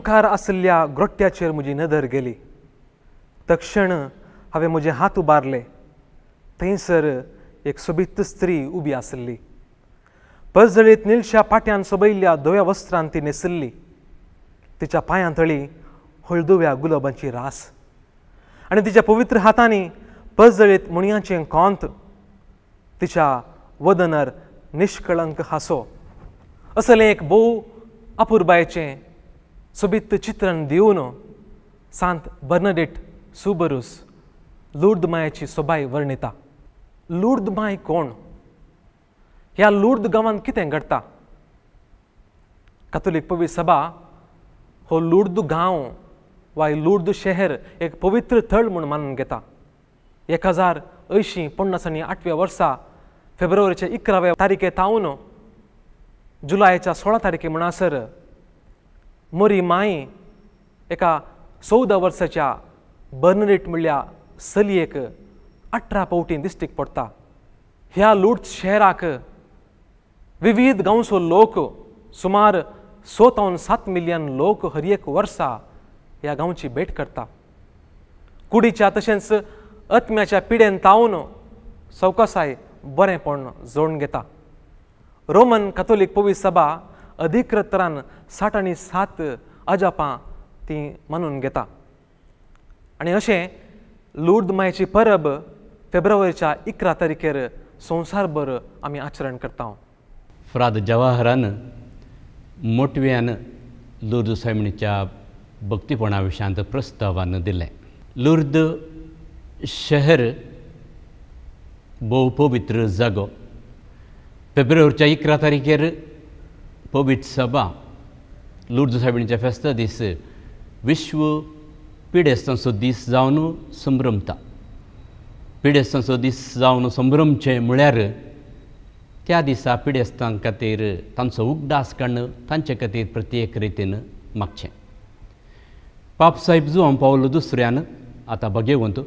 मुखार आसल्या ग्रोट्याचेर म्हजी नदर गेली तक्षण हांवें म्हजे हात उबारले थंयसर एक सोबीत स्त्री उबी आसली पर्जळीत निलशा पाट्यान सोबयल्ल्या दोव्या वस्त्रान ती न्हेसल्ली तिच्या पांयांतळी हळदुव्या गुलाबांची रास आनी तिच्या पवित्र हातांनी पर्जळीत मुणयांचें कोंत तिच्या वदनर निश्कळंक हांसो असले एक भोव अपुर्बायेचें सुबीत चित्रण देऊन सांत बर्नडेट सुबरूस लुर्दमायाची सोबाय वर्णिता लुर्दमाय कोण ह्या लुर्द गांवांत कितें घडटा कथोलीक पवित्र सभा हो लुर्द गांव वा लुर्द शहर एक पवित्र थळ म्हूण मानून घेता एक हजार अंयशीं पन्नास आनी आठव्या वर्सा फेब्रुवारीच्या इकराव्या तारखे तावन जुलायच्या सोळा तारखे म्हणसर मोरी माये एका चौदा वर्साच्या बर्नरेट म्हणल्या सलयेक अठरा पावटी दिश्टीक पडटा ह्या लूट शहराक विविध गांवचो लोक सुमार स तावन सात मिलियन लोक हर एक वर्सा ह्या गांवची भेट करता कुडीच्या तशेंच अत्म्याच्या पिडेन तावन सवकासाय बरेंपण जोडून घेता रोमन कथोलीक पवी सभा अधिकृतरान साठ आनी सात अजापां ती मानून घेता आनी अशें लूर्द मायेची परब फेब्रुवारीच्या इकरा तारखेर संसारभर आमी आचरण करता फ्राद जवाहरान मोटव्यान लुर्द सैमणीच्या भक्तीपणा विशयांत प्रस्तावान दिले लुर्द शहर भोवपवित्र जागो फेब्रुवारीच्या इकरा तारखेर पवित्र सभा Lourdes Sabinija फेस्त दीस विश्व पिडेस्तांचो दीस जावन संभ्रमता पिडेस्तांचो दीस जावन संभ्रमचे म्हळ्यार त्या दिसा पिडेस्तां खातीर तांचो उगडास काडन तांचे खातीर प्रत्येक रितीन मागचें पापसाहेब जो हांव पावलो दुसऱ्यान आतां भगेवंत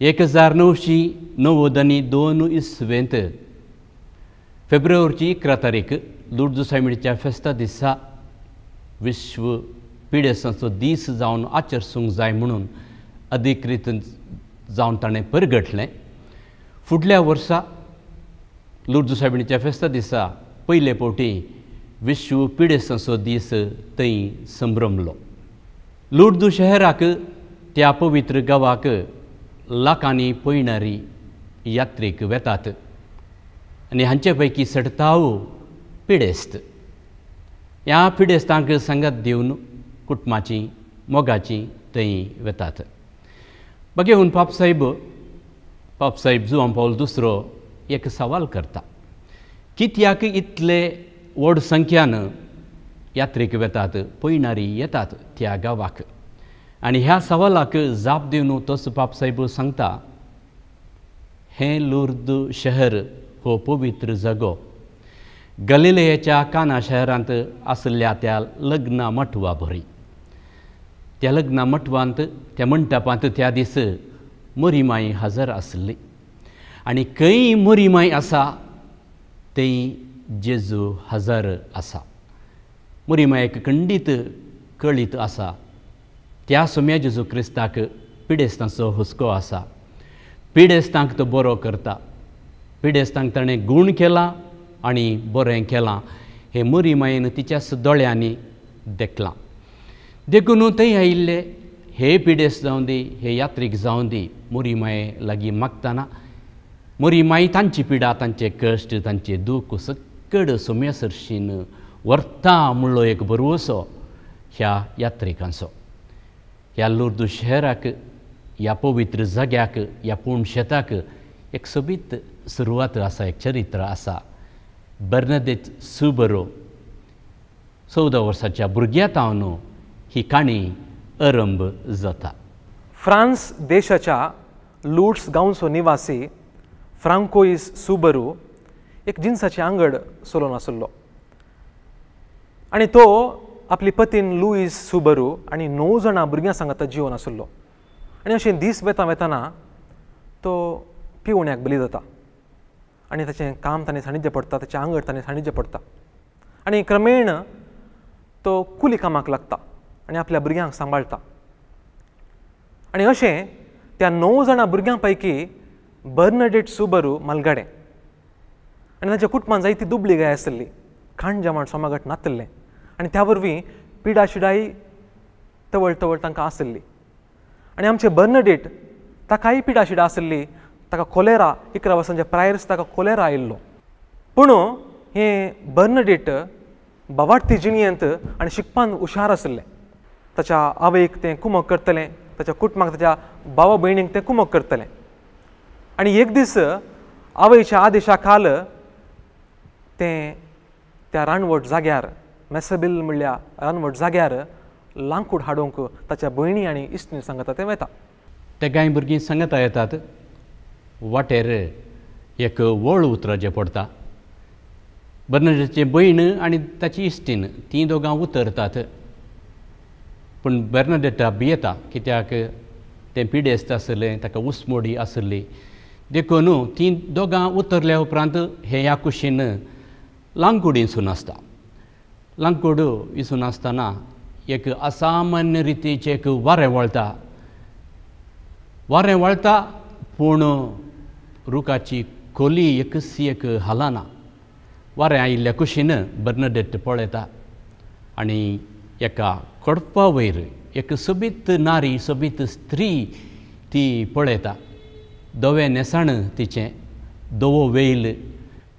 एक हजार णवशी णव्वद आनी दोन इसवेंत फेब्रुवारीची इकरा तारीख लुडजुसायमिडच्या फेस्ता दिसा विश्व पिडेसांचो दीस जावन आचरसूंक जाय म्हणून अधिकृत जावन ताणें परगटलें फुडल्या वर्सा सायबिणीच्या फेस्ता दिसा पयले फावटी विश्व पिडेसांचो दीस थंय संभ्रमलो लुर्दू शहराक त्या पवित्र गांवाक लाखांनी पयणारी यात्रेक वेतात आनी हांचे पैकी सडताव पिडेस्त ह्या पिडेस्तांक संगत दिवन कुटुंबाची मोगाची थंय वेतात साहेब पाप साहेब जुम पावल दुसरो एक सवाल करता कित्याक इतले व्हड संख्यान यात्रेक वेतात पयणारी येतात त्या गांवाक आनी ह्या सवालाक जाप दिवन तोच साहेब सांगता हें लुर्द शहर हो पवित्र जगो गलिलेच्या काना शहरांत असल्या त्या लग्ना मठवा भरी त्या लग्ना मठवांत त्या मंडपांत त्या दीस मोरीमाई हजर आसली आणि खंय मोरीमाई आसा थंय जेजू हजर आसा मोरीमायेक खंडीत कळीत आसा त्या सोम्या जेजू क्रिस्ताक पिडेस्तांचो हुस्को आसा पिडेस्तांक तो बरो करता पिडेस्तांक ताणें गूण केला आणि बरें केलां हे मरी तिच्या दोळ्यांनी देखलां देखून थंय आयिल्ले हे पिडेस जावं दी हे यात्रीक जावं दी मोरी माये लागीं मागतना मोरी माई तांची पिडा तांचे कश्ट तांचे दूख सकड सोम्या सरशीन व्हरता म्हणलो एक बरवोसो ह्या यात्रिकांचो ह्या लोर्दू शहराक ह्या पवित्र जाग्याक ह्या पूण शेताक एक सोबीत सुरवात आसा एक चरित्र आसा बर्नदेत सुबरो चौदा वर्साच्या भुरग्या तावनो ही काणी अरंभ जाता फ्रान्स देशाच्या लुट्स गांवचो निवासी फ्रांकोईस सुबरू एक जिन्साची आंगड सोलून आसलो आणि तो आपली पतीन लुईस सुबरो आणि णव जाणां भुरग्यां सांगात जिवन आसलो आणि अशें दीस वेता वेताना तो पिवण्याक बली जाता आणि त्याचे काम त्याने सान्निध्य पडता त्याचे अंगड ताणें सान्निध्य पडटा आणि क्रमेण तो कुली कामाक लागता आणि आपल्या भुरग्यांक सांभाळता आणि अशें त्या णव जाणां भुरग्यां पैकी बर्नडेट सुबरू मालगाडे आणि ताच्या कुटुंबांत जायती दुबली गाय आसली खाण जेवण सोमागट नातल्लें आणि त्या वरवीं पिडा शिडाई तवळ तवळ तांकां आसली आनी आमचे बर्नडेट ताकाय पिडाशिडा आसली ताका कोलेरा इकरा वर्सांचे प्रायर्स ताका कोलेरा आयिल्लो पूण हे बर्नडेट बावाट जिणियंत आनी शिकपान हुशार आसले ताच्या आवयक तें कुमक करतले ताच्या कुटुंबाक ताच्या बाबा भयणीक तें कुमक करतले आनी एक दीस आवयच्या आदेशा खाल तें त्या रानवट जाग्यार मेसबील म्हणल्या रानवट जाग्यार लांकूड हाडूंक ताच्या भयणी आनी इश्टीन सांगता तें वेता ते गाय भुरगीं सांगता येतात वाटेर एक वळ जे पडटा बर्नाडेचे भयण आनी ताची इश्टीन ती दोगां उतरतात पूण बर्नाडेटा भियेता कित्याक तें पिडेस्त आसले ताका उसमोडी आसली देखून ती दोगां उतरल्या उपरांत हे ह्या कुशीन लांकूड इसून आसता लांकूड इसून आसतना एक असामान्य रितीचें एक वारें वळता वारें वळता पूण rukachi koli yekasiyek halana ware ai lekushina bernadette poleta आणि एका कडपा वयर एक सोबीत नारी सोबीत स्त्री ती पळयता दोवे नेसाण तिचें दोवो वेल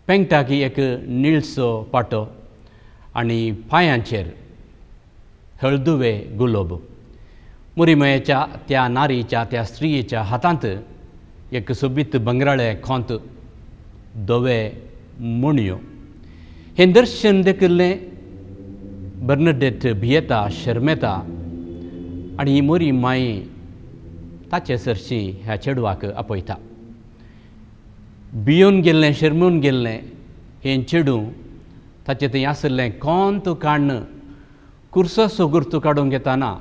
पेंगटाकी एक निळसो पाटो आनी पांयांचेर हळदुवे गुलोब मुरिमयेच्या त्या नारीच्या त्या स्त्रियेच्या हातांत एक सोबीत बंगराळे खोंत दोवे मुणयो हे दर्शन देखिल्लें बर्नडेट भियेता शर्मेता आणि ही मोरी माई ताचे सरशी ह्या चेडवाक आपयता भियोन गेल्लें शर्मून गेल्लें हे चेडूं ताचे थंय आसले कोंत तूं काडन कुर्सो सोगूर तूं काडूंक घेताना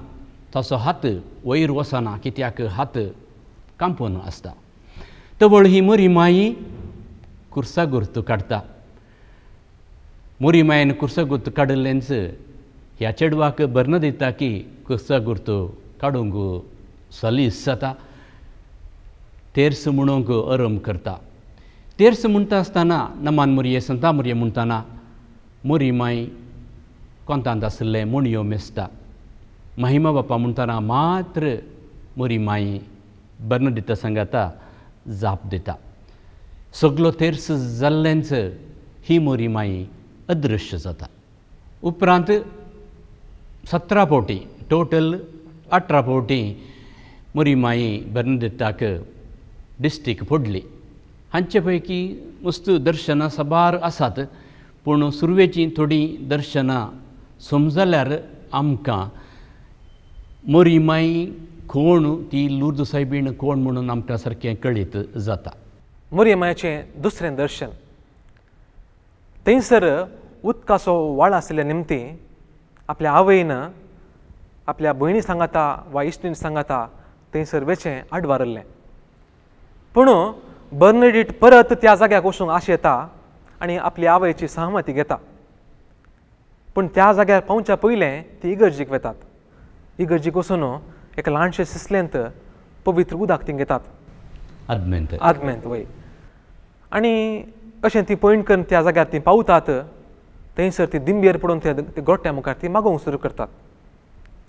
ताचो हात वयर वसना कित्याक हात कांपून आसता ತವಳು मोरी ಮಾಯಿ ಕುರ್ಸ गुरतो काढता मोरी ಮಾಯನ ಕುರ್ಸ ಗುರ್ತು ಕಾಡಲೆನ್ಸ್ ह्या चेडवाक बर्ण दिता की कुसा गुर्तो काडूंक सलीस जाता तेर्स म्हणूंक अरम करता तेर्स म्हणटा आसतना नमान मोरीये संता मोरीये म्हणटना मोरी माय कोंतांत आसले मुणयो मेसता महिमा बापा म्हणटना मात्र मोरी माई बर्ण दिता सांगाता जाप दिता सगलो तेर्स जाल्ल्यांच ही मोरी अदृश्य जाता उपरांत सतरा पोटी टोटल अठरा पोटी मोरी माई दित्ताक डिस्ट्रीक फोडली हांचे पैकी वस्तू दर्शनां सबार आसात पूण सुरवेचीं थोडी दर्शनां समजल्यार आमकां मोरी कोण ती लुर्द सायबीण कोण म्हणून आमच्या सारखे कळीत जाता मोरयेमाचें दुसरे दर्शन थंयसर उदकाचो वाळ असल्या निमती आपल्या आवयन आपल्या भयणी सांगाता वा इश्टीन सांगाता थंयसर वेचे आडवारले पूण बर्नडीट परत त्या जाग्याक वसूंक आश येता आनी आपली आवयची सहमती घेता पूण त्या जाग्यार पावच्या पयलें ती इगर्जीक वेतात इगर्जीक वसून एका ल्हानशे सिसलेंत पवित्र उदक थिंग घेतात आदमेंत आदमेंत वय आनी अशें ती पॉयंट करून त्या जाग्यार ती पावतात थंयसर ती दिंबेर पडून ते गोठ्या मुखार ती मागोवंक सुरू करतात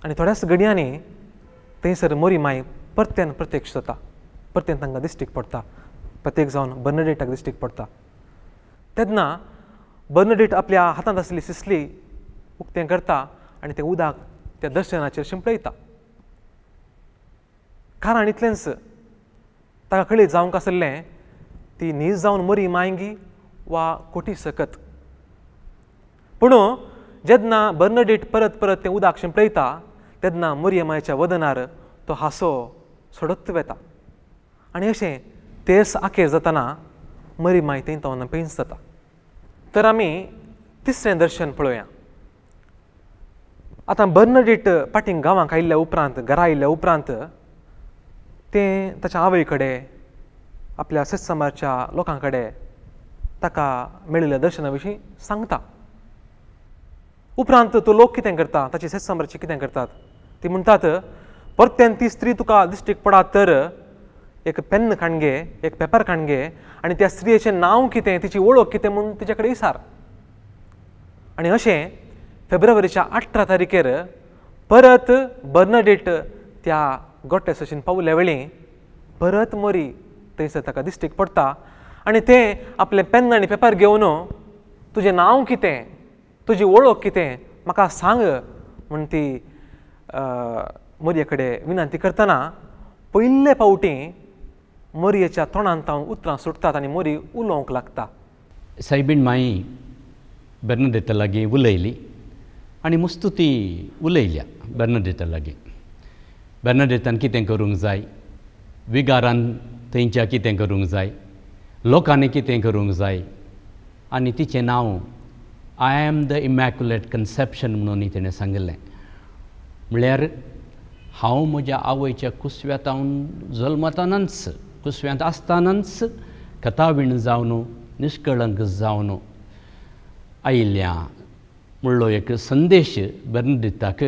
आनी थोड्याच गडयांनी थंयसर मोरी माय परत्यान प्रत्यक्ष जाता परत्यान तांकां दिश्टीक पडटा प्रत्येक जावन बर्नडेटाक दिश्टीक पडटा तेन्ना बर्नडेट आपल्या हातांत आसली सिसली उक्तें करता आनी तें उदक त्या दर्शनाचेर शिंपळयता कारण इतलेंच ताका कळी जावंक आसलें ती न्हीज जावन मरी मायंगी वा कोटी सकत पूण जेन्ना बर्नडेट परत परत तें उदक तेदना तेन्ना मायच्या वदनार तो हांसो सोडत वेता आनी अशें तेस आखेर जाताना माय तें तो नपेंच जाता तर आमी तिसरें दर्शन पळोवया आतां बर्नडेट पाटींग गांवांक आयिल्ल्या उपरांत घरा आयिल्ल्या उपरांत ते ताच्या आवय कडेन आपल्या सेत समाजाच्या लोकां कडेन ताका मेळिल्ल्या दर्शना विशीं सांगता उपरांत तो लोक कितें करता ताची सेत कितें करतात ती म्हणटात परत्यान ती स्त्री तुका दिश्टीक पडात तर एक पेन्न खाणगे एक पेपर खाणगे आनी त्या स्त्रियेचें नांव कितें तिची ओळख कितें म्हूण तिचे कडेन इसार आनी अशें फेब्रुवारीच्या अठरा तारखेर परत बर्नडेट त्या गोट्टे सशीन पावल्या वेळी परत मोरी थंयसर ताका दिश्टीक पडटा आनी तें आपलें पेन आनी पेपर घेवन तुजें नांव कितें तुजी वळख कितें म्हाका सांग म्हूण ती मोरये कडेन विनंती करतना पयल्ले फावटी मोरयेच्या तोंडान तावन उतरां सुटतात आनी मोरी उलोवंक लागता सायबीण माई बेर्न लागीं उलयली आनी मुस्तुती ती उलयल्या बेर्न लागीं बॅनडेटान कितें करूंक जाय विगारान थंयच्या कितें करूंक जाय लोकांनी कितें करूंक जाय आनी तिचें नांव I am the immaculate conception म्हणून तिणें सांगिल्लें म्हळ्यार हांव म्हज्या आवयच्या कुसव्यांत हांव जल्मतानाच कुसव्यांत आसतानाच कथाविण जावन निश्कळंक जावन आयिल्ल्या म्हणलो एक संदेश बर्न दिताक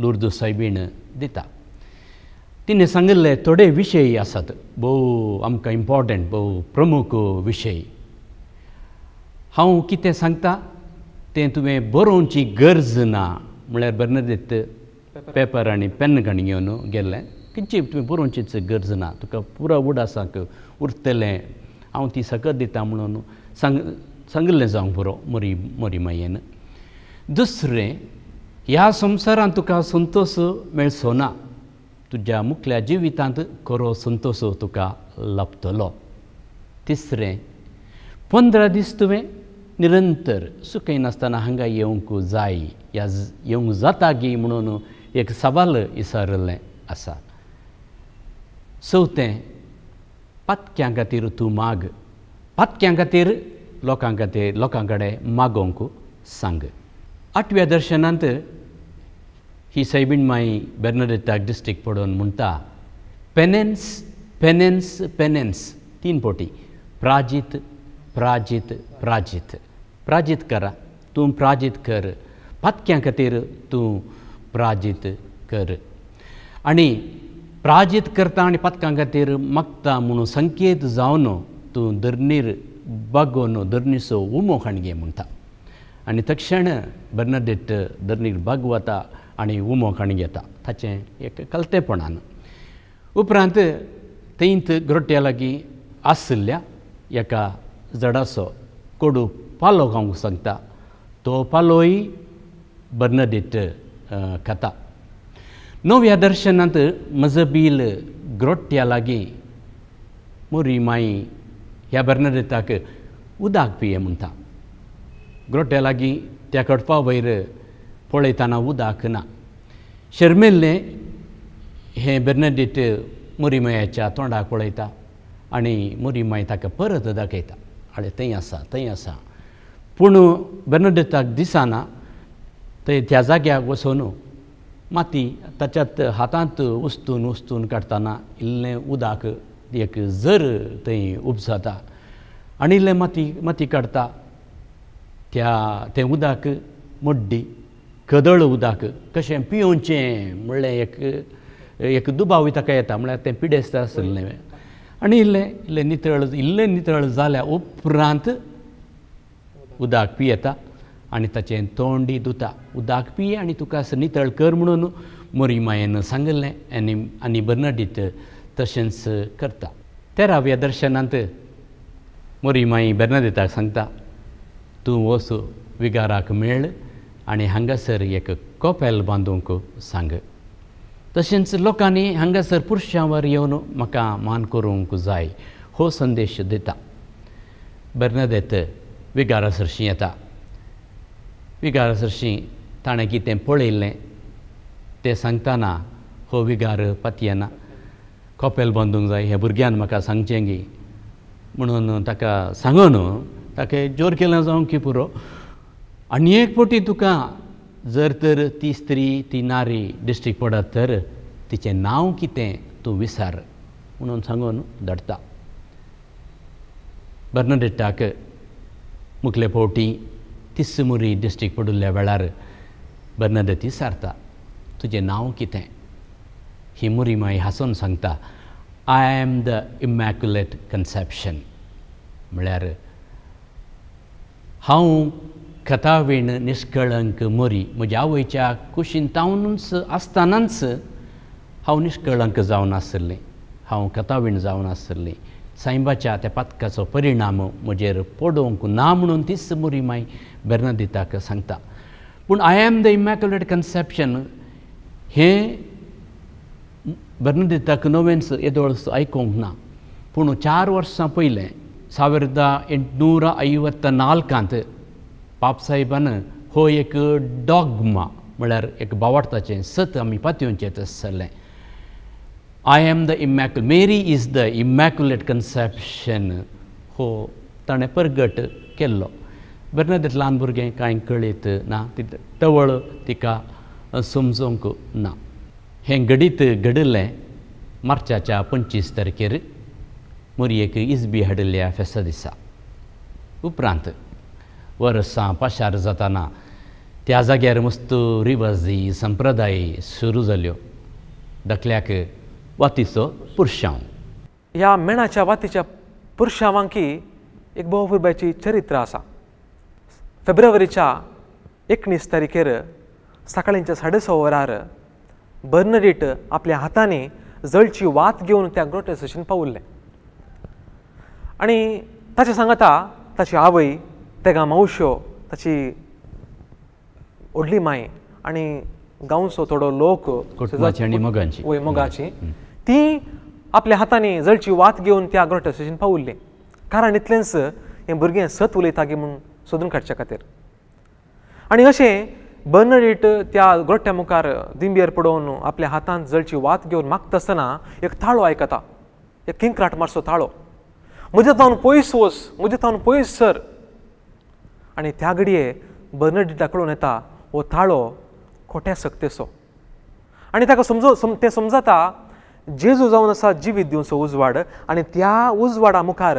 लुर्द साहेबीण दिता तिने सांगिल्ले थोडे विषयी आसात भोव आमकां इम्पॉर्टंट भोव प्रमुख विशय हांव कितें सांगता ते तुवें बरोवची गरज ना म्हळ्यार बरें पेपर आनी पेन घाण घेवन गेल्लें किंचित तुवें बरोवचीच गरज ना तुका पुरा उडासाक उरतलें हांव ती सकत दिता म्हणून सांग सांगिल्लें जावंक बरो मोरी मोरी मायेन दुसरें ह्या संवसारांत तुका संतोश मेळचो ना तुज्या मुखल्या जिवितांत खरो संतोश तुका लाभतलो तिसरें पंदरा दीस तुवें निरंतर सुखय नासतना हांगा येवंक जाय या येवंक जाता गी म्हणून एक सवाल इसारलें आसा चवथें पातक्यां खातीर तूं माग पातक्यां खातीर लोकां खातीर लोकां कडेन मागोवंक सांग आठव्या दर्शनांत he Saibinmai Bernadette Agdistic Podon Munta, penance, penance, penance, teen poti, prajit, prajit, prajit, prajit kara, tum prajit kar, patkyan katir tu prajit kar. Ani प्राजित करता आणि पत्कां खातीर मागता म्हणून संकेत जावन तूं धरणीर बागोन धरणीचो उमो खाणगे म्हणटा आनी तक्षण बर्नाडेट धरणीर बाग वता आनी उमो काणी घेता ताचें एक कलतेपणान उपरांत थंयत ग्रोट्या लागीं आशिल्ल्या एका जडासो कोडू पालो खावंक सांगता तो पालोय बर्नडेट खाता नव्या दर्शनांत मजबील ग्रोट्या लागीं मोरी माई ह्या बर्नडेटाक उदक पिये म्हणटा ग्रोट्या लागीं त्या कडपा वयर पळयताना उदाक ना शर्मिल्लें हे बेर्नाडीट मोरीमायाच्या तोंडाक पळयता आणि मोरीमाय ताका परत दाखयता आळे थंय आसा थंय आसा पूण बेर्नाडेटाक दिसना थंय त्या जाग्याक वसोन माती ताच्यात हातांत उस्तून उस्तून काडटना इल्लें उदक एक जर थंय जाता आनी इल्लें माती माती काडटा त्या तें उदक मुड्डी कदळ उदक कशें पियोवचें म्हणलें एक एक दुबाव ताका येता म्हळ्यार तें पिडेस्त आसलें आनी इल्लें इल्लें नितळ इल्लें नितळ जाल्या उपरांत उदक पियेता आनी ताचें तोंडी धुता उदक पिये आनी तुका नितळ कर म्हणून मोरिमायेन सांगिल्लें आनी आनी बर्नाडीत तशेंच करता तेराव्या दर्शनांत मोरीमाई बेर्नादिताक सांगता तूं वस विगाराक मेळ आणि हंगासर एक कोपेल बांदूंक सांग तशेंच लोकांनी हंगासर पुरुषांवर येवन म्हाका मान करूंक जाय हो संदेश दिता देत विगार सरशीं येता विकारा ताणे ताणें कितें पळयल्लें तें सांगताना हो विगार पातयेना कोपेल बांदूंक जाय हे भुरग्यान म्हाका सांगचें गी म्हणून ताका सांगून ताका जोर केलो जावं की पुरो आणि एक फावटी तुका जर तर ती स्त्री ती नारी डिस्ट्रिक्ट पडत तर तिचे नाव कितें तूं विसार म्हणून सांगून धाडटा बर्नाडेट्टाक मुखले फावटी तिसमुरी डिस्ट्रीक्ट पडिल्ल्या वेळार बर्नडेती सारता तुजें नांव कितें ही मुरी माई हांसून सांगता I am the immaculate conception म्हळ्यार हांव कथावेण निष्कळंक मोरी म्हज्या आवयच्या कुशिंतावनूच आसतनाच हांव निष्कळंक जावन आसलें हांव कथावीण जावन आसलें सायबाच्या त्या पातकाचो परिणाम म्हजेर पडोंक ना म्हणून तीच मोरी माय बेर्नादिताक सांगता पूण I am the immaculate conception हें बेर्नादिताक नोवेन्स येदोळस आयकूंक ना पूण चार वर्सां पयलें सावर्दा ಎಂಟುನೂರ ಐವತ್ತ नाल्कांत बाबसाहेबान हो एक डॉगमा म्हळ्यार एक बावार्थाचें सत आमी पातयेवचें तशें I am the immaculate Mary is the immaculate conception हो ताणें परगट केल्लो बरें ल्हान भुरगें कांय कळीत ना टवळ तिका समजोंक ना हें घडीत घडिल्लें मार्चाच्या पंचवीस तारखेर मोरयेक इजबी हाडिल्ल्या फेस्ता दिसा उपरांत वर्सां पाशार जाताना त्या जाग्यार मस्त रिवाजी संप्रदायी सुरू जाल्यो धाकल्याक वातीचो पुरशांव ह्या मेणाच्या वातीच्या पुरशांवांकी एक भोवुरब्याची चरित्र आसा फेब्रुवारीच्या एकोणीस तारखेर सकाळींच्या साडे स वरार बर्नरीट आपल्या हातांनी जळची वात घेवन त्या ग्रोटेसेशन पावल्ले आनी ताचे सांगता ताची आवय तेगा मावश्यो ताची व्हडली माय आणि गांवचो थोडो लोक वय मोगाची ती आपल्या हातांनी जळची वात घेऊन त्या गोट्या स्टेशन पावल्ली कारण इतलेंच हे भुरगें सत उलयता गे म्हणून सोदून काडच्या खातीर आणि अशें बर्नडेट त्या गोट्ट्या मुखार दिंबियर पडोवन आपल्या हातांत जळची वात घेवन मागता आसतना एक ताळो आयकता एक किंकराट मारसो ताळो म्हज्या तावन पयस वस म्हज्या तावन पयस सर आणि त्या घडये बर्नडिटा कडून येता वो ताळो खोट्या सक्तेसो आणि ताका समजो सम समजता जेजू जावन आसा जिवीत दिवचो उजवाड आनी त्या उजवाडा मुखार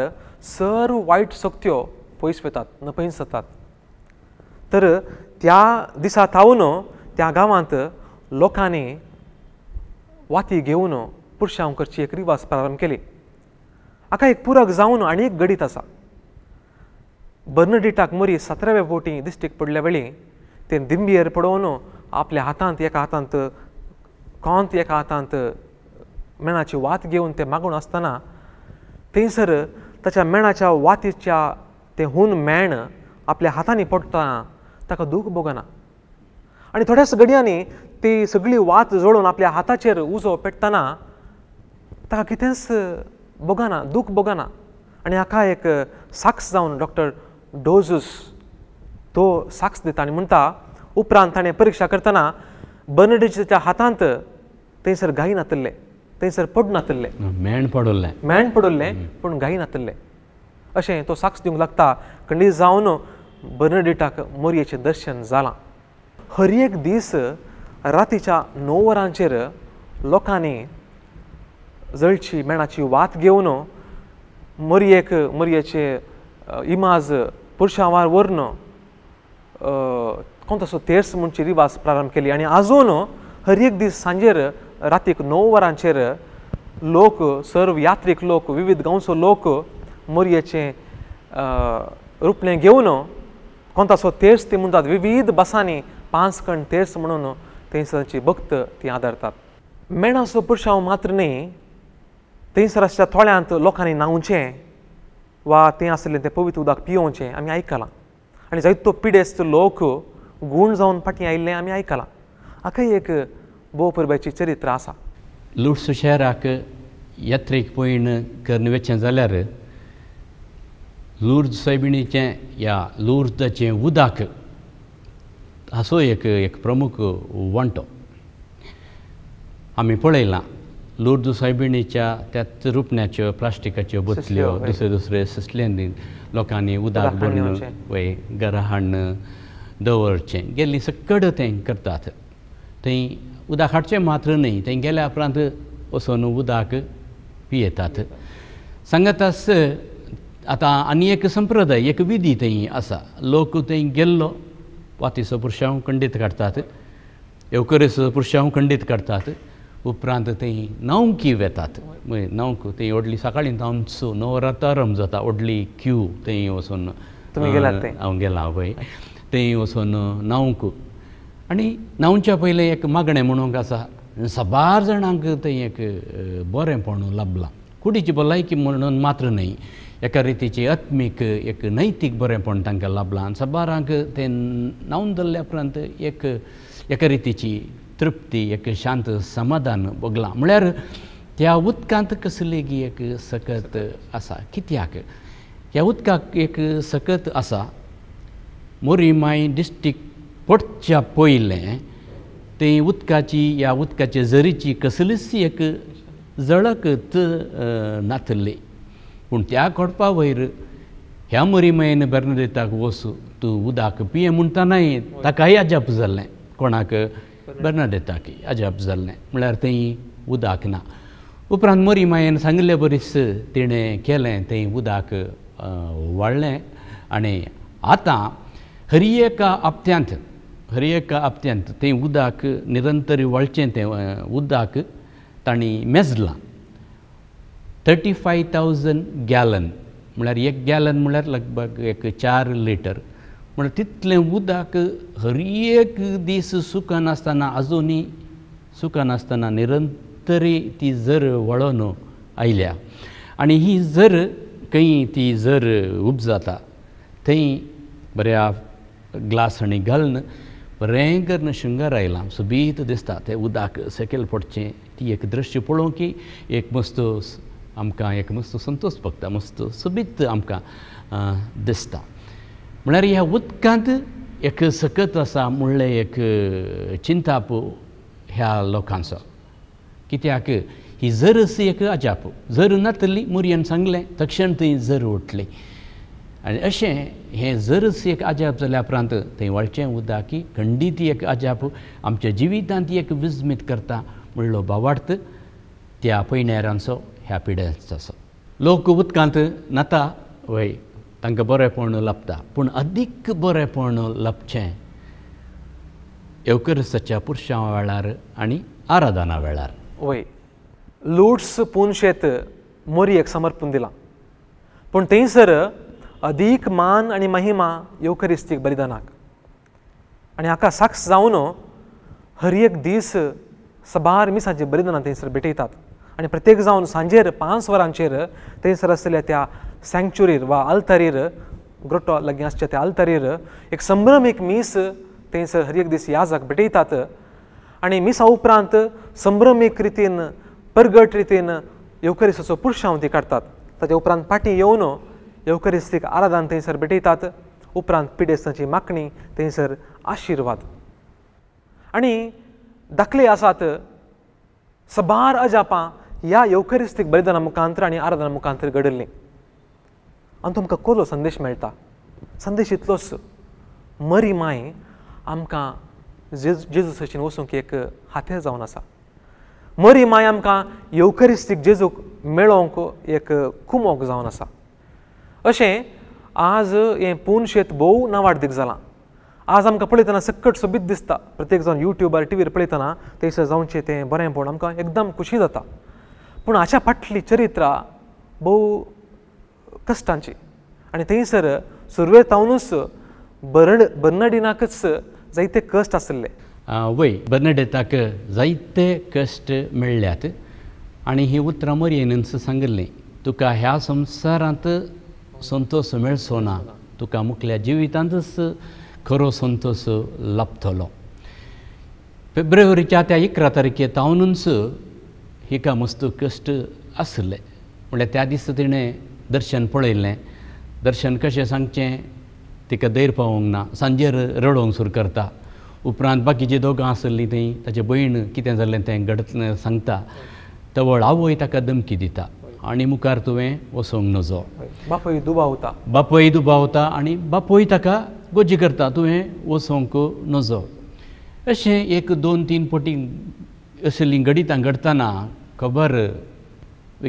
सर्व वायट सक्त्यो पयस वेतात नपयस जातात तर त्या दिसा थावन त्या गांवांत लोकांनी वाती घेवन पुरशांव एक रिवाज प्रारंभ केली हाका एक पुरक जावन आनी एक गडीत आसा बर्नडिटाक मरी सतराव्या बोटी दिश्टीक पडल्या वेळी ते दिंबियेर पडोवन आपल्या हातांत एका हातांत कॉंत एका हातांत मेणाची वात घेवन ते मागून आसतना थंयसर ताच्या मेणाच्या वातीच्या ते हून मेण आपल्या हातांनी पडटना ताका दूख भोगना आनी थोड्याच घडयांनी ती सगळी वात जोडून आपल्या हाताचेर उजो पेटतना ताका कितेंच भोगना दूख भोगना आनी हाका एक साक्ष जावन डॉक्टर डोजूस तो साक्ष देता आनी म्हणटा उपरांत ताणें परिक्षा करतना बनडीच्या हातांत थंयसर गाई नातल्ले थंयसर पड नातल्ले मेण पडोल्लें मेण पडोल्लें पूण गाई नातल्ले अशें तो साक्ष दिवंक लागता खंडी जावन बनडिटाक मोरयेचें दर्शन जालां हर एक दीस रातीच्या णव वरांचेर लोकांनी जळची मेणाची वात घेवन मोरयेक मोरयेचे इमाज पुरशांवार हांवार वर्ण कोण तसो तेर्स म्हणची रिवाज प्रारंभ केली आणि आजून हर एक दिस सांजेर रातीक णव वरांचेर लोक सर्व यात्रिक लोक विविध गांवचो लोक मोरयेचें रुपणें घेऊन कोण ताचो तेर्स ती म्हणटात विविध बसांनी पांच कण तेर्स म्हणून थंयसरची भक्त ती आदरतात मेणासो पुरशांव मात्र न्ही थंयसर थोड्यांत लोकांनी न्हांवचें वा तें आसलें तें पवित्र उदक पियोवचें आमी आयकलां आनी जायतो पिडेस्त लोक गूण जावन फाटीं आयिल्लें आमी आयकलां हाकाय एक भोव परब्याची चरित्र आसा लुट्स शहराक यात्रेक पयण करून वेचें जाल्यार लूर्ज सैबिणीचें या लूर्जचें उदक हाचो एक एक प्रमुख वणटो आमी पळयलां लोट सायबिणीच्या त्या रुपण्याच्यो प्लास्टिकाच्यो बोतल्यो दुसरे दुसरे ससल्यांनी लोकांनी उदक भरून वय घरां हाडणं दवरचें गेल्ली सकड तें करतात थंय उदक हाडचें मात्र न्हय थंय गेल्या उपरांत वसून उदक पियेतात आस आतां आनी एक संप्रदाय एक विधी थंय आसा लोक थंय गेल्लो वातीचो पुरशांव खंडीत काडटात येवकरेचो पुरशांव खंडीत काडटात उपरांत तें नावकी वेतात नावक तें ओडली सकाळीं नामसू नवरातारम जाता ओडली क्यू तें वचून हांव गेलां पळय थंय वचून नावक आनी नावच्या पयलें एक मागणें म्हणूंक आसा सबार जाणांक तें एक बरेंपण लाबलां कुडीची भलायकी म्हणून मात्र न्हय एका रितीची आत्मीक एक नैतीक बरेंपण तांकां लाबलां आनी सबारांक ते नावन धरल्या उपरांत एक एका रितीची तृप्ती एक शांत समाधान भोगलां म्हळ्यार त्या उदकांत कसली एक सकत आसा कित्याक ह्या उदकाक एक सकत आसा मोरीमाय डिस्ट्रिक्ट पडच्या पयलें ते उदकाची ह्या उदकाचे जरीची कसलीच एक जळक नाथल्ली पूण त्या खोडपा वयर ह्या मोरिमायेन बर्नदेताक वसू तूं उदक पिये न्हय ताकाय अजाप जाल्लें कोणाक की अजाब जाल्लें म्हळ्यार थंय उदक ना उपरांत मोरी मायेन सांगिल्ले परीस तिणें केलें थंय उदक वाडलें आनी आतां हरी एका आपत्यांत हरी एका आपत्यांत तें उदक निरंतर वळचे तें उदक तांणी मेजलां थर्टी फायव थावजंड गॅलन म्हळ्यार एक गॅलन म्हळ्यार लगभग एक चार लिटर म्हण तितलें उदक एक दीस सुख नासतना आजुनी सुख नासतना निरंतरी ती जर वळोन आयल्या आणि ही जर खंय ती जर जाता थंय बऱ्या ग्लास हणी घालून बरें करून शृंगार आयलां सोबीत दिसता तें उदक सकयल पडचे ती एक दृश्य की एक मस्त आमकां एक मस्त संतोष भोगता मस्त सोबीत आमकां दिसता म्हणजे ह्या उदकांत एक सकत आसा म्हणलें एक चिंताप ह्या लोकांचो कित्याक ही जरस एक अजाप जर नातली मुर्येन सांगलें तक्षण थंय जर उठली आनी अशें हें जरस एक अजाप जाल्या उपरांत थंय वळचें उदक की खंडीत एक अजाप आमच्या जिवितांत एक विस्मीत करता म्हणलो बावार्थ त्या पयण्यारांचो ह्या पिड्यांचो लोक उदकांत नाता वय तांकां बरेंपण लाबता पूण अदीक बरेंपण लाभचें येवकरसाच्या पुरशा वेळार आनी आराधना वेळार वय लुट्स पुनशेत शेत एक समर्पण दिलां पूण थंयसर अदीक मान आनी महिमा येवकरिस्तीक बलिदानाक आनी हाका साक्ष जावन हर एक दीस सबार मिसांचे बलिदानां थंयसर भेटयतात आनी प्रत्येक जावन सांजेर पांच वरांचेर थंयसर आसलेल्या त्या सँक्च्युरीर वा altarir grotto lagyascha ते एक संभ्रम एक मीस थंयसर हर एक दीस याजक भेटयतात आणि मिसा उपरांत संभ्रमीक रितीन परगट रितीन येवकरिसाचो पुरुशांव ती काडटात ताच्या उपरांत फाटीं येवन येवकरिस्तीक आराधन थंयसर भेटयतात उपरांत पिडेस्तांची मागणी थंयसर आशिर्वाद आनी दाखले आसात सबार अजापां ह्या येवकरिस्तीक बलिदाना मुखांतर आनी आराधना मुखांतर घडिल्लीं आनी तुमकां कोलो संदेश मेळटा संदेश इतलोच मरी माय आमकां जेज सशीन वचूंक एक हाते जावन आसा मरी माय आमकां येवकरिस्तीक जेजूक मेळोंक एक कुमोक जावन आसा अशें आज हें पून शेत भोव नावाडदीक जालां आज आमकां पळयतना सक्कट सोबीत दिसता प्रत्येक जावन युट्यूबार टी व्हीर पळयतना थंयसर जावंचें तें बरें पळोवन आमकां एकदम खुशी जाता पूण हाच्या फाटली चरित्रां भोव कश्टांची आनी थंयसर सुरवे तावनूच बरड बर्नाडिनाकच जायते कश्ट आसले वय बर्नाडेताक जायते कश्ट मेळ्ळ्यात आणि ही उतरां मोरयेनच सांगिल्लीं तुका ह्या संसारांत संतोष मेळचो ना तुका मुखल्या जिवितांतच खरो संतोष लाभतलो फेब्रुवारीच्या त्या इकरा तारखे तावनूच हिका मस्त कश्ट आसले म्हणल्यार त्या दिसा तिणें दर्शन पळयलें दर्शन कशें सांगचें तिका दैर पावोंक ना सांजे रडोवंक सुरू करता उपरांत बाकीची दोगां आसलीं थंय ताचे भयण कितें जालें तें घड सांगता तवळ आवय ताका धमकी दिता आनी मुखार तुवें वसोंक नजो बापूय दुबावता बापूय दुबावता आनी बापूय ताका गोजी करता तुवें वसोंक नजो अशें एक दोन तीन पटी असलीं घडितां घडतना खबर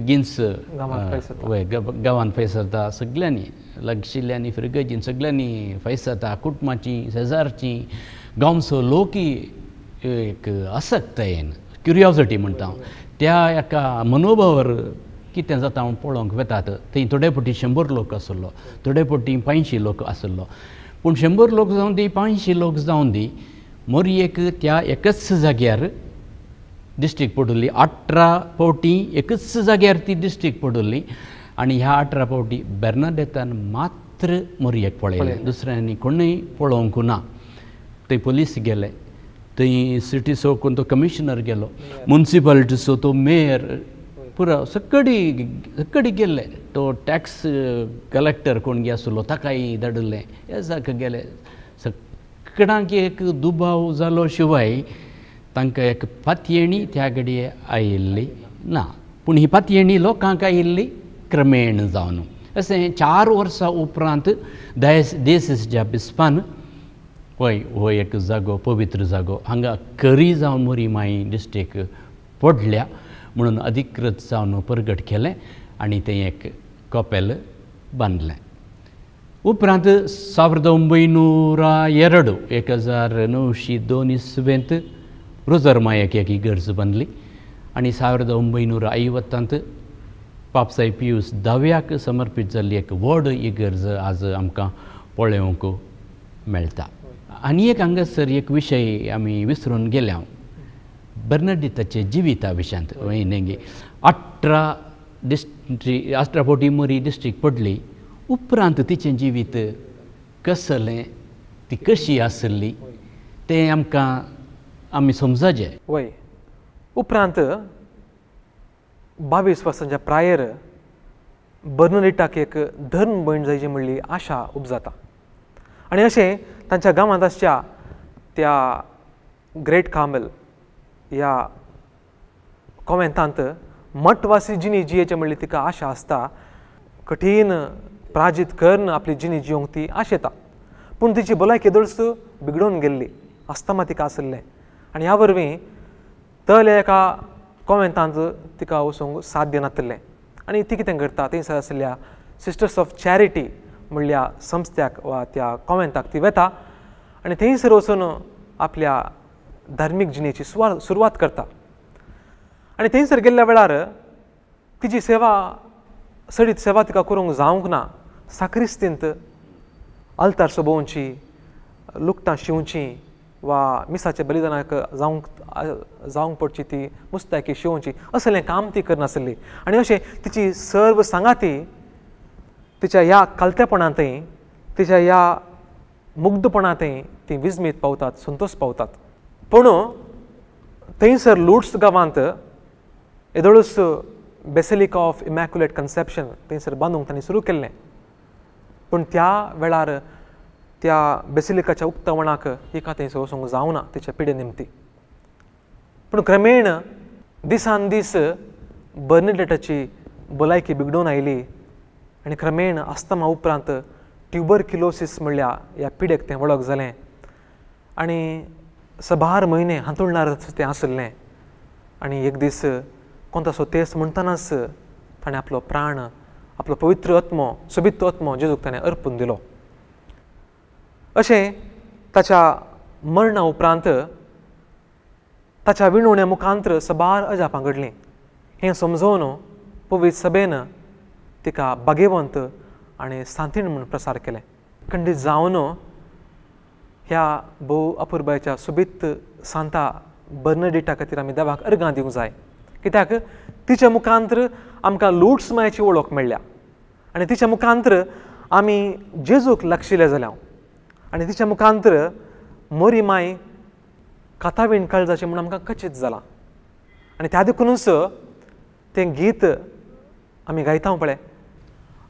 गिन्स Gaman फैसरता सगळ्यांनी Gaman Faisata सगळ्यांनी फैसरता कुटुंबाची शेजारची Faisata लोक एक आसक्त एक क्युरियोसिटी म्हणटा हांव त्या एका मनोभावर कितें जाता हांव पळोवंक वेतात थंय थोडे फावटी शंबर लोक आसलो थोडे फावटी पांयशीं लोक आसलो पूण शंबर लोक जावन दी पांयशीं लोक जावन दी मोरयेक त्या एकच जाग्यार डिस्ट्रिक्ट पडुल्ली अठरा फावटी एकच जाग्यार ती डिस्ट्रिक्ट पडुल्ली आनी ह्या अठरा फावटी बेर्नाडेतान मात्र मोरयेक पळयलें दुसऱ्यांनी कोणूय पळोवंक ना थंय पोलीस गेले थंय सिटी सो कोण तो कमिशनर गेलो मुन्सिपालिटीचो तो मेयर पुरो सकडी सकडी गेल्ले तो टॅक्स कलेक्टर कोण गे आसलो ताकाय धाडिल्लें हे सारकें गेले सगळ्यांक एक दुबाव जालो शिवाय ತಂಕ ಯಕ್ ಪತ್ಯೇಣಿ ತ್ಯಾಗಡಿಯ ಆಯಿಲ್ಲಿ ನಾ ಪುನಃ ಪತ್ಯೇಣಿ ಲೋಕಾಂಕ ಇಲ್ಲಿ ಕ್ರಮೇಣ ದಾನು ಅಸೆ ಚಾರು ವರ್ಷ ಉಪರಾಂತ ದಯಸ್ ದೇಸಿಸ್ ಜಬ್ ಸ್ಪನ್ ಹೋಯ್ ಹೋಯ್ ಯಕ್ ಜಾಗೋ ಪವಿತ್ರ ಜಾಗೋ ಹಂಗ ಕರಿ जावन मोरी माई डिस्ट्रिक्ट पडल्या म्हणून अधिकृत जावन परगट केलें आनी तें एक कपेल बांदलें उपरांत ಸಾವಿರದ ಒಂಬೈನೂರ ಎರಡು एक हजार णवशी दोन इसवेंत ರೋಜರ್ಮಾಯಕಿ गरज बनली आणि ಸಾವಿರದ ಒಂಬೈನೂರ ಐವತ್ತಂತ पापसाई पियूस दाव्याक समर्पीत जाल्ली एक व्हड गरज आज आमकां पळोवंक मेळटा आणि एक हांगासर एक विषय आम्ही विसरून गेल्या बर्नाडिताचे जिविता विशयांत नेगे अठरा डिस्ट्रिक्ट अठरा फोटी मोरी डिस्ट्रिक्ट पडली उपरांत तिचे जिवीत कसलें ती कशी आसली ते आमकां आमी जे वय उपरांत बावीस वर्सांच्या प्रायर बर्नलिटाक एक धर्म भयण जायची म्हणली आशा उपजाता आणि अशें तांच्या गांवांत आसच्या त्या ग्रेट कामेल ह्या कॉमेंतांत मठवासी जिणी जियेचें म्हणली तिका आशा आसता कठीण प्राजीत करून आपली जिणी जिवंक ती आशेता पूण तिची भलायकी दळस बिगडून गेल्ली आस्तमा तिका आसलें आणि ह्या वरवीं तले एका कॉन्वॅंतांत तिका वचूंक साध्य नासलें आनी ती कितें करता ती आसल्या सिस्टर्स ऑफ चॅरिटी म्हणल्या संस्थ्याक वा त्या कॉमेंताक ती वेता आनी थंयसर वचून आपल्या धार्मीक जिणेची सुवा सुरवात करता आनी थंयसर गेल्ल्या वेळार तिची सेवा सडीत सेवा तिका करूंक जावंक ना साक्रिस्तींत आल्तार सोबोवची लुकटां शिंवचीं वा मिसाचे बलिदानाक जावंक जावंक पडची ती मुस्ताकी शिवची असले काम ती करनासली आणि अशें तिची सर्व सांगाती तिच्या ह्या कालतेपणांतय तिच्या ह्या मुग्धपणांतय ती विजमीत पावतात संतोष पावतात पूण थंयसर लुट्स गांवांत येदोळूच बेसिलिक ऑफ इमॅक्युलेट कन्सेप्शन थंयसर बांदूंक तांणी सुरू केल्लें पूण त्या वेळार त्या बेसिलिकाच्या उक्त वणाक एका थंय जावना तेच्या पिडे निमती पूण क्रमेण दिसान दीस बर्नडेटाची भलायकी बिगडून आयली आनी क्रमेण आस्तमा उपरांत ट्युबर किलोसीस म्हणल्या ह्या पिडेक तें वळख जालें आनी सबार म्हयने हातुळणार तें आसलें आनी एक दीस कोणतासो तेस म्हणटनाच ताणें आपलो प्राण आपलो पवित्र आत्मो सोबीत अत्मो जेजूक ताणें अर्पून दिलो अशें ताच्या मरणा उपरांत ताच्या विणवण्या मुखांत्र सबार अजापां घडलें हें समजोवन पवित सभेन तिका बागेवंत आनी सांतीण म्हूण प्रसार केलें खंडीत जावन ह्या भोव अपुर्बायच्या सुबीत सांता बर्नडिटा खातीर आमी देवाक अर्गां दिवंक जाय कित्याक तिच्या मुखांत्र आमकां लोट्स मायची वळख मेळ्ळ्या आनी तिच्या मुखांत्र आमी जेजूक लक्षिल्ले जाल्यार आणि तिच्या मुखांतर मोरी माय कथा विणकाळ जाचें म्हूण आमकां कचीत जालां आनी त्या देखुनूच तें गीत आम्ही गायता पळय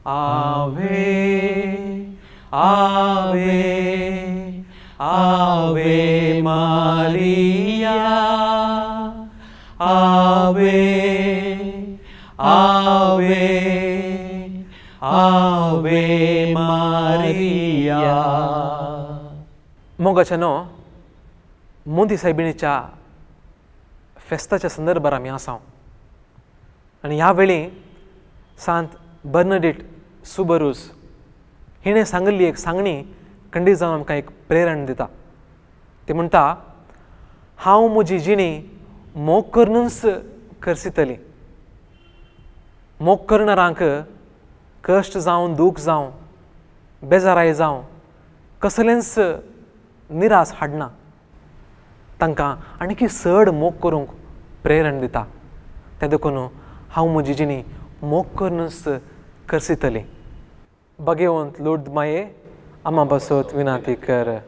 आवे आवे आवे मारिया आवे आवे आवे मारिया मोगाच्यानो मोदी सायबिणीच्या फेस्ताच्या संदर्भात आम्ही असा आणि ह्या वेळी सांत बर्नडिट सुबरूस हिणे सांगली एक सांगणी खंडीत जाऊन आमकां एक प्रेरण दिता ते म्हणटा हांव म्हजी जिणी मोग करूनच करसितली मोग करणारांक कश्ट जावं दूख जावं बेजाराय जावं कसलेंच निराश हाडना तांकां आणखी चड मोग करूंक प्रेरण दिता ते देखून हांव म्हजी जिणी मोग करनच करसितली बगेवंत लोड माये आमा बसोत विनाती कर